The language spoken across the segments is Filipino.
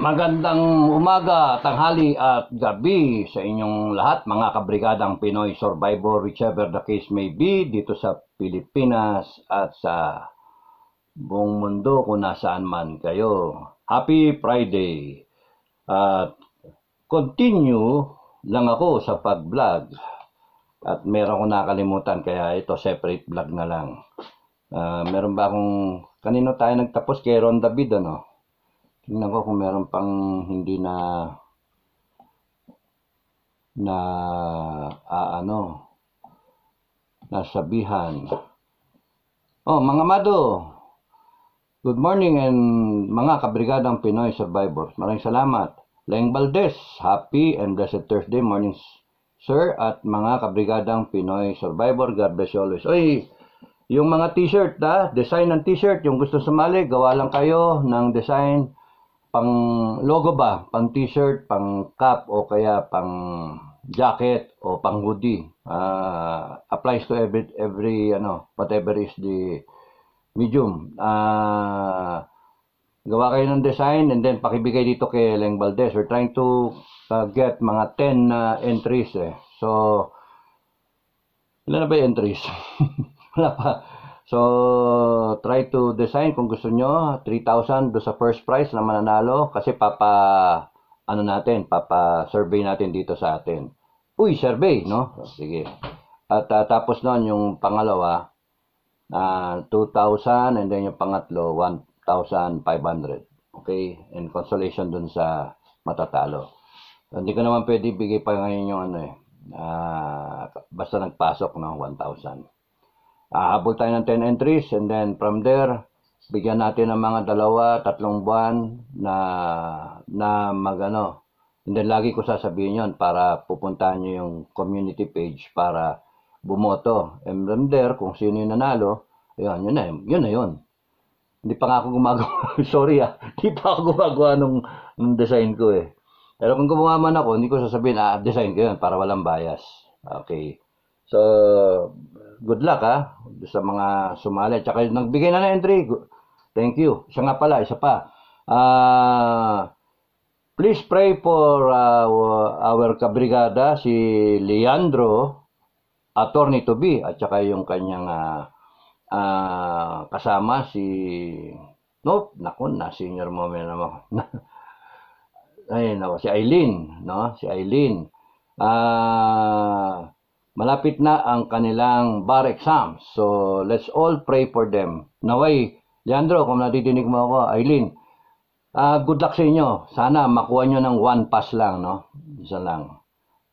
Magandang umaga, tanghali at gabi sa inyong lahat mga kabrigadang Pinoy Survivor whichever the case may be dito sa Pilipinas at sa buong mundo kung nasaan man kayo. Happy Friday! At continue lang ako sa pag-vlog at meron ko nakalimutan kaya ito separate vlog na lang. Uh, meron ba akong kanino tayo nagtapos kay Ron David ano? Tingnan ko kung meron pang hindi na na uh, ano nasabihan. Oh, mga mado. Good morning and mga kabrigadang Pinoy survivors. Maraming salamat. Leng Valdez, happy and blessed Thursday morning, sir, at mga kabrigadang Pinoy survivor. God bless you always. Oy, yung mga t-shirt, ha? Ah, design ng t-shirt, yung gusto sumali, gawa lang kayo ng design pang logo ba, pang t-shirt, pang cap o kaya pang jacket o pang hoodie. Uh, applies to every every ano, whatever is the medium. Uh, gawa kayo ng design and then pakibigay dito kay Leng Valdez. We're trying to uh, get mga 10 uh, entries eh. So, ilan na ba yung entries? Wala pa. So, try to design kung gusto nyo. 3,000 do sa first prize na mananalo kasi papa, ano natin, papa survey natin dito sa atin. Uy, survey, no? Sige. At uh, tapos noon, yung pangalawa, uh, ah, 2,000 and then yung pangatlo, 1,500. Okay? And consolation dun sa matatalo. So, hindi ko naman pwede bigay pa ngayon yung ano eh. Uh, basta nagpasok ng 1,000. Aabol tayo ng 10 entries and then from there, bigyan natin ng mga dalawa, tatlong buwan na, na magano. And then lagi ko sasabihin yon para pupuntahan nyo yung community page para bumoto. And from there, kung sino yung nanalo, yun, yun na yun. Yun na yun. Hindi pa nga ako gumagawa. Sorry ah. Hindi pa ako gumagawa nung, nung design ko eh. Pero kung gumawa man ako, hindi ko sasabihin, ah, design ko yun para walang bias. Okay. So, good luck ha sa mga sumali. Tsaka yung nagbigay na ng entry, thank you. Isa nga pala, isa pa. Uh, please pray for uh, our kabrigada, si Leandro, attorney to be, at saka yung kanyang uh, uh, kasama, si... Nope, nako, na senior moment naman. Ay, nako, si Eileen, no? Si Eileen. Ah... Uh, malapit na ang kanilang bar exam. So, let's all pray for them. Naway, Leandro, kung natidinig mo ako, Aileen, uh, ah, good luck sa inyo. Sana makuha nyo ng one pass lang, no? Isa lang.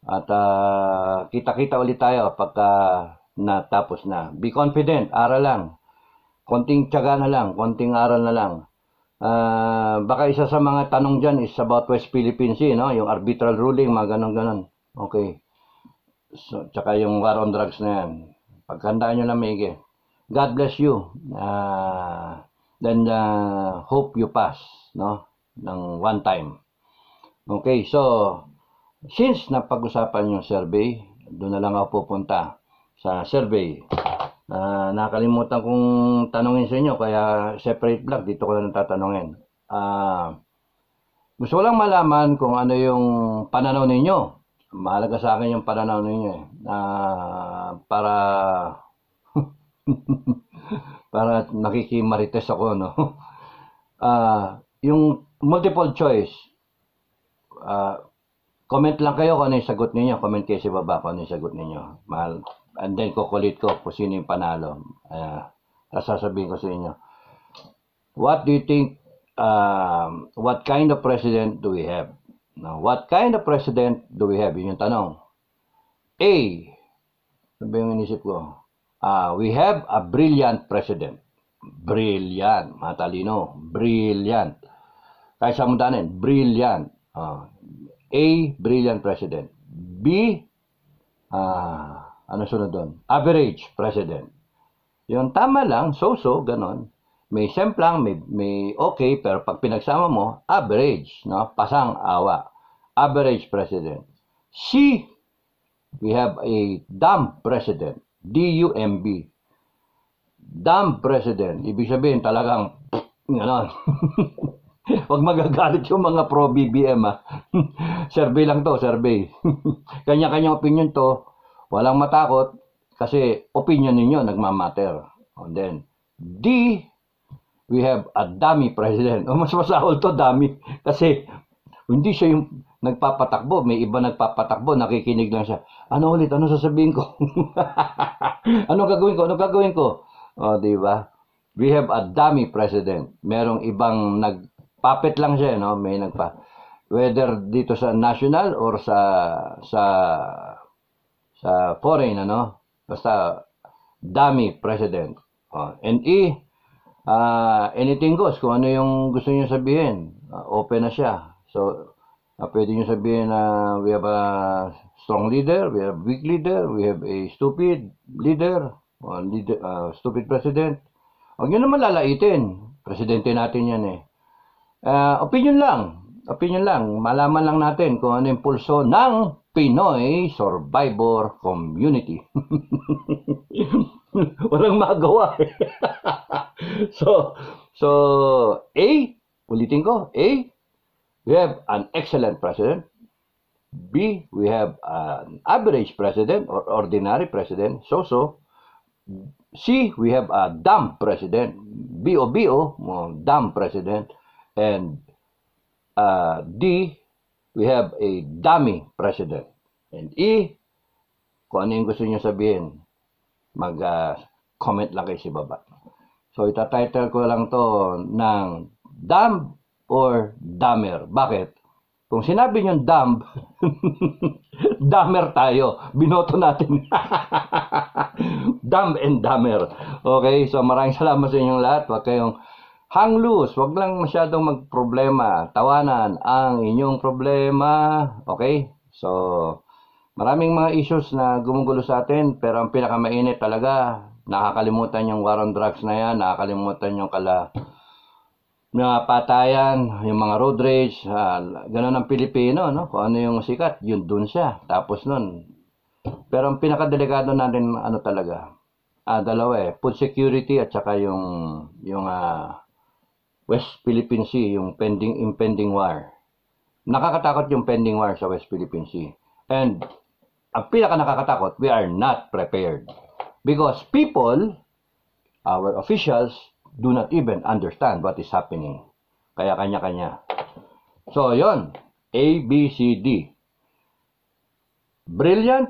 At uh, kita-kita ulit tayo pagka natapos na. Be confident, aral lang. Konting tiyaga na lang, konting aral na lang. Uh, baka isa sa mga tanong dyan is about West Philippine Sea, no? Yung arbitral ruling, mga ganon-ganon. Okay. So, tsaka yung war on drugs na yan. Pagkandaan nyo na maigi. God bless you. Uh, then, uh, hope you pass, no? Ng one time. Okay, so, since napag-usapan yung survey, doon na lang ako pupunta sa survey. Uh, ah, nakalimutan kong tanungin sa inyo, kaya separate vlog, dito ko lang tatanungin. Ah... Uh, gusto ko lang malaman kung ano yung pananaw ninyo mahalaga sa akin yung pananaw ninyo eh. Na para para nakikimarites ako no. Uh, yung multiple choice uh, comment lang kayo kung ano yung sagot ninyo. Comment kayo sa baba kung ano yung sagot ninyo. Mahal. And then kukulit ko kung sino yung panalo. Uh, sasabihin ko sa inyo. What do you think, uh, what kind of president do we have? Now, what kind of president do we have? Yun yung tanong. A. Ano ba yung inisip ko? Uh, we have a brilliant president. Brilliant. Matalino. Brilliant. Kahit sa mundanin, brilliant. Uh, A. Brilliant president. B. Uh, ano sunod doon? Average president. Yung tama lang, so-so, ganon may semplang, may, may okay, pero pag pinagsama mo, average, no? pasang awa. Average president. C, we have a dumb president. D-U-M-B. Dumb president. Ibig sabihin talagang, gano'n. Huwag magagalit yung mga pro-BBM ha. Ah. survey lang to, survey. Kanya-kanyang opinion to. Walang matakot kasi opinion ninyo nagmamatter. And then, D, we have a dummy president. O mas masahol to, dummy. Kasi hindi siya yung nagpapatakbo. May iba nagpapatakbo, nakikinig lang siya. Ano ulit? Ano sasabihin ko? ano gagawin ko? Ano gagawin ko? O, di ba? We have a dummy president. Merong ibang nagpapit lang siya, no? May nagpa whether dito sa national or sa sa sa foreign ano basta dummy president. Oh, and E uh, anything goes. Kung ano yung gusto niyo sabihin, uh, open na siya. So, uh, pwede niyo sabihin na uh, we have a strong leader, we have a weak leader, we have a stupid leader, uh, leader uh, stupid president. Huwag niyo naman lalaitin. Presidente natin yan eh. Uh, opinion lang. Opinion lang. Malaman lang natin kung ano yung pulso ng Pinoy Survivor Community. walang magawa. so, so, A, ulitin ko, A, we have an excellent president. B, we have an average president or ordinary president, so-so. C, we have a dumb president, B-O-B-O, dumb president. And uh, D, we have a dummy president. And E, kung ano yung gusto nyo sabihin, mag-comment uh, lang kayo sa baba. So, itatitle ko lang to ng dumb or dumber. Bakit? Kung sinabi nyo dumb, dumber tayo. Binoto natin. dumb and dumber. Okay, so maraming salamat sa inyong lahat. Huwag kayong hang loose. Huwag lang masyadong magproblema. Tawanan ang inyong problema. Okay? So, Maraming mga issues na gumugulo sa atin pero ang pinakamainit talaga nakakalimutan yung war on drugs na yan, nakakalimutan yung kala mga patayan, yung mga road rage, uh, ganun ang Pilipino, no? Kung ano yung sikat, yun dun siya. Tapos nun. Pero ang pinakadelikado natin, ano talaga, ah, dalawa eh, food security at saka yung, yung uh, West Philippine Sea, yung pending, impending war. Nakakatakot yung pending war sa West Philippine Sea. And ang pinaka nakakatakot, we are not prepared. Because people, our officials, do not even understand what is happening. Kaya kanya-kanya. So, yon A, B, C, D. Brilliant.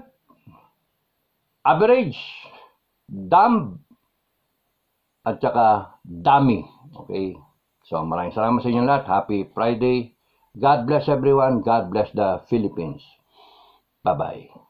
Average. Dumb. At saka dummy. Okay. So, maraming salamat sa inyo lahat. Happy Friday. God bless everyone. God bless the Philippines. Bye-bye.